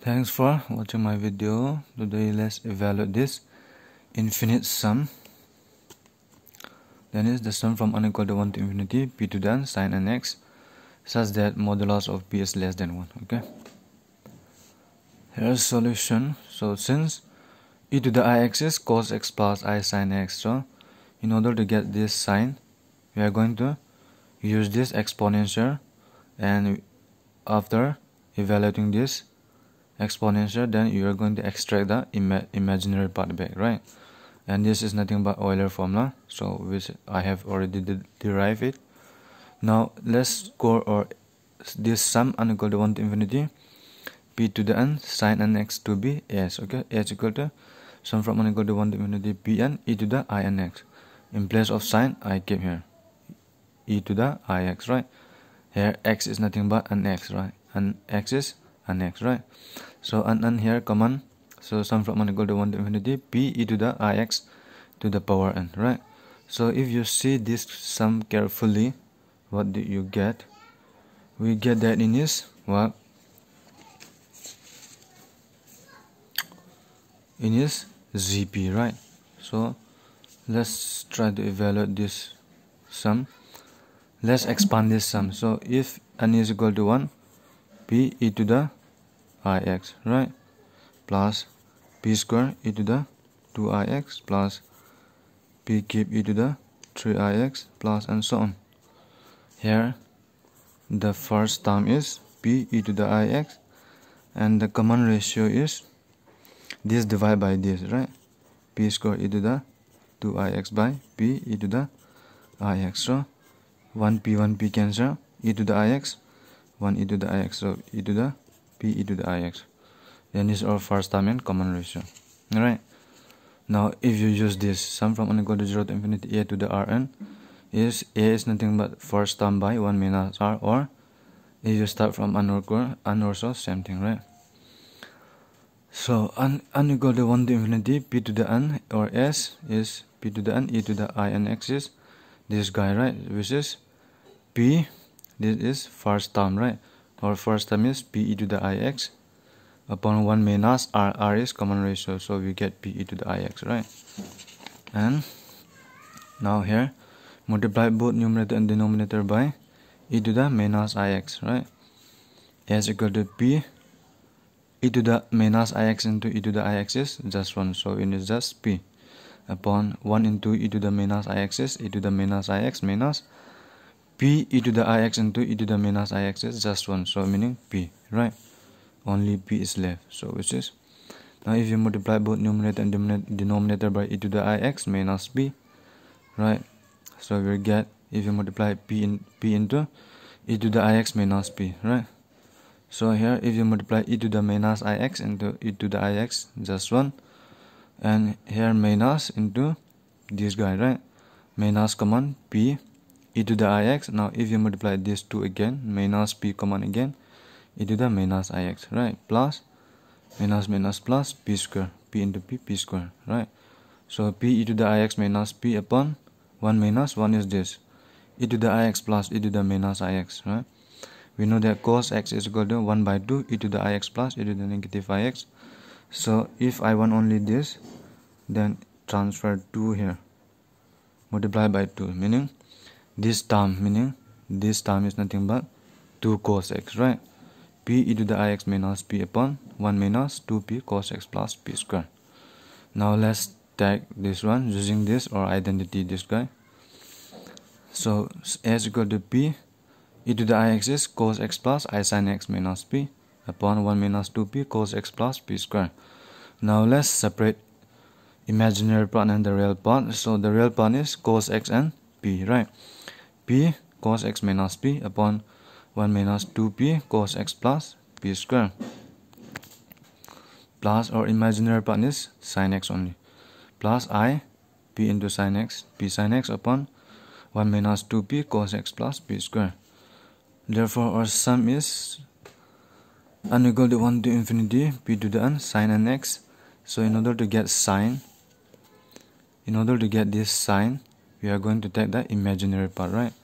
thanks for watching my video today let's evaluate this infinite sum then is the sum from n equal to 1 to infinity p to the n sine nx such that modulus of p is less than 1 okay here's solution so since e to the ix is cos x plus i sine x so in order to get this sine we are going to use this exponential and after evaluating this exponential then you are going to extract the ima imaginary part back right and this is nothing but Euler formula so which I have already de derived it now let's score or this sum equal to 1 to infinity p to the n sine n x to b s okay s equal to sum from n equal to 1 to infinity p n e to the i n x in place of sine I came here e to the i x right here x is nothing but an x right and x is and x right so and and here common so sum from 1 equal to 1 to infinity p e to the ix to the power n right so if you see this sum carefully what do you get we get that in is what in is zp right so let's try to evaluate this sum let's expand this sum so if n is equal to 1 p e to the ix right plus b square e to the 2ix plus b cube e to the 3ix plus and so on here the first term is b e to the ix and the common ratio is this divided by this right b square e to the 2ix by b e to the ix so 1p 1p cancel e to the ix 1 e to the ix so e to the p e to the ix then is our first time and common ratio all right now if you use this sum from n equal to 0 to infinity a to the rn is a is nothing but first term by 1 minus r or if you start from n n same thing right so n, n equal to 1 to infinity p to the n or s is p to the n e to the i n x is this guy right which is p this is first term right our first term is p e to the ix upon 1 minus r r is common ratio so we get p e to the ix right and now here multiply both numerator and denominator by e to the minus ix right It's equal to p e to the minus ix into e to the ix is just 1 so it is just p upon 1 into e to the minus ix is e to the minus ix minus p e to the ix into e to the minus ix is just one so meaning p right only p is left so which is now if you multiply both numerator and denominator by e to the ix minus p right so we get if you multiply p in p into e to the ix minus p right so here if you multiply e to the minus ix into e to the ix just one and here minus into this guy right minus command p e to the ix now if you multiply these two again minus p common again e to the minus ix right plus minus minus plus p square p into p p square right so p e to the ix minus p upon 1 minus 1 is this e to the ix plus e to the minus ix right we know that cos x is equal to 1 by 2 e to the ix plus e to the negative ix so if i want only this then transfer 2 here multiply by 2 meaning this term meaning this term is nothing but 2 cos x right p e to the ix minus p upon 1 minus 2p cos x plus p square now let's take this one using this or identity this guy so s equal to p e to the ix is cos x plus i sin x minus p upon 1 minus 2p cos x plus p square now let's separate imaginary part and the real part so the real part is cos x and p right b cos x minus b upon 1 minus 2b cos x plus b square plus or imaginary part is sine x only plus i b into sine x b sine x upon 1 minus 2b cos x plus b square therefore our sum is n equal to 1 to infinity b to the n sine n x so in order to get sine in order to get this sine we are going to take the imaginary part right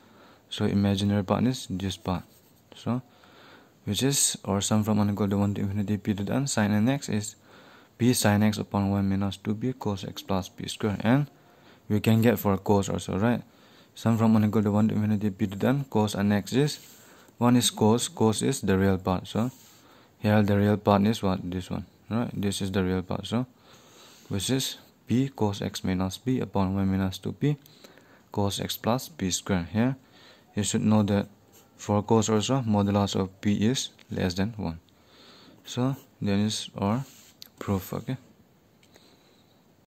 so imaginary part is this part so which is or sum from one equal to 1 to infinity p to the n sine nx is p sine x upon 1 minus 2p cos x plus p square and we can get for cos also right sum from 1 equal to 1 to infinity p to the n cos nx is 1 is cos cos is the real part so here the real part is what this one right this is the real part so which is p cos x minus p upon 1 minus 2p cos x plus p square here you should know that for cos also modulus of p is less than 1 so then is our proof okay